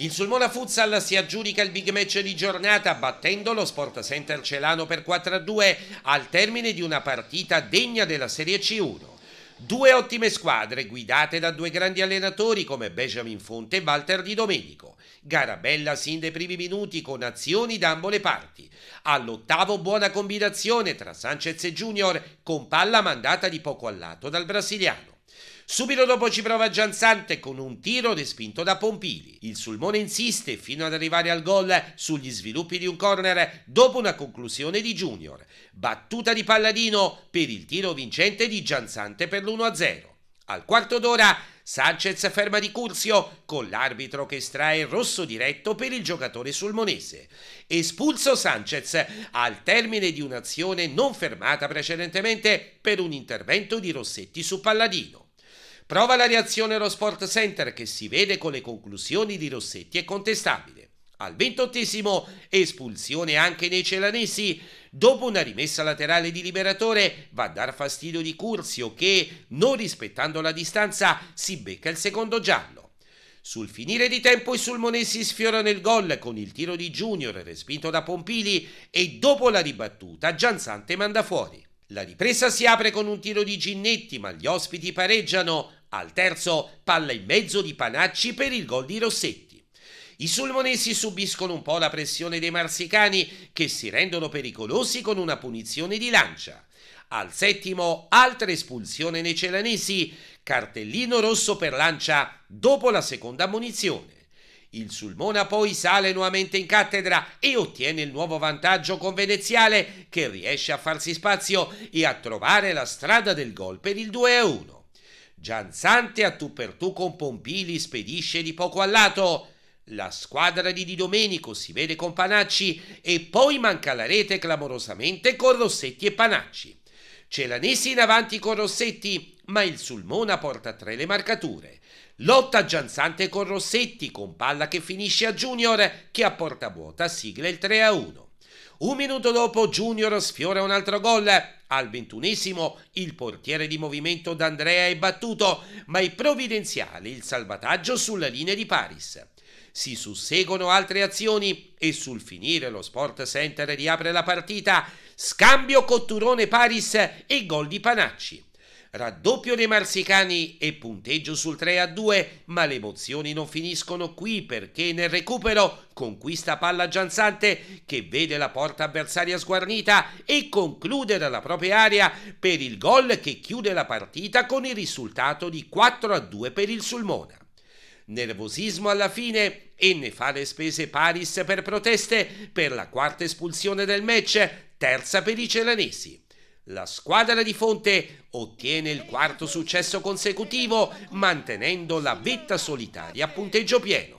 Il Sulmona Futsal si aggiudica il big match di giornata battendo lo Sport Center Celano per 4-2 al termine di una partita degna della Serie C1. Due ottime squadre guidate da due grandi allenatori come Benjamin Fonte e Walter Di Domenico. Gara bella sin dai primi minuti con azioni da ambo le parti. All'ottavo buona combinazione tra Sanchez e Junior con palla mandata di poco al lato dal brasiliano. Subito dopo ci prova Gianzante con un tiro respinto da Pompili. Il Sulmone insiste fino ad arrivare al gol sugli sviluppi di un corner dopo una conclusione di Junior. Battuta di Palladino per il tiro vincente di Gianzante per l'1-0. Al quarto d'ora Sanchez ferma di Curzio con l'arbitro che estrae rosso diretto per il giocatore sulmonese. Espulso Sanchez al termine di un'azione non fermata precedentemente per un intervento di Rossetti su Palladino. Prova la reazione allo Sport Center che si vede con le conclusioni di Rossetti è contestabile. Al ventottesimo espulsione anche nei celanesi. Dopo una rimessa laterale di liberatore va a dar fastidio di Curzio che, non rispettando la distanza, si becca il secondo giallo. Sul finire di tempo i sulmonesi sfiorano il gol con il tiro di Junior respinto da Pompili e dopo la ribattuta Gianzante manda fuori. La ripresa si apre con un tiro di Ginnetti, ma gli ospiti pareggiano. Al terzo, palla in mezzo di Panacci per il gol di Rossetti. I sulmonesi subiscono un po' la pressione dei marsicani, che si rendono pericolosi con una punizione di lancia. Al settimo, altra espulsione nei celanesi, cartellino rosso per lancia dopo la seconda munizione. Il Sulmona poi sale nuovamente in cattedra e ottiene il nuovo vantaggio con Veneziale che riesce a farsi spazio e a trovare la strada del gol per il 2-1. Gianzante a tu per tu con Pompili spedisce di poco al lato. La squadra di Di Domenico si vede con Panacci e poi manca la rete clamorosamente con Rossetti e Panacci. Celanesi in avanti con Rossetti ma il Sulmona porta tre le marcature. Lotta Gianzante con Rossetti con palla che finisce a Junior che a porta vuota sigla il 3 a 1. Un minuto dopo Junior sfiora un altro gol. Al ventunesimo il portiere di movimento d'Andrea è battuto, ma è provvidenziale il salvataggio sulla linea di Paris. Si susseguono altre azioni e sul finire lo Sport Center riapre la partita. Scambio Cotturone Paris e gol di Panacci raddoppio dei marsicani e punteggio sul 3 a 2, ma le emozioni non finiscono qui perché nel recupero conquista palla Gianzante che vede la porta avversaria sguarnita e conclude dalla propria area per il gol che chiude la partita con il risultato di 4 a 2 per il Sulmona nervosismo alla fine e ne fa le spese Paris per proteste per la quarta espulsione del match, terza per i celanesi. La squadra di Fonte ottiene il quarto successo consecutivo mantenendo la vetta solitaria a punteggio pieno.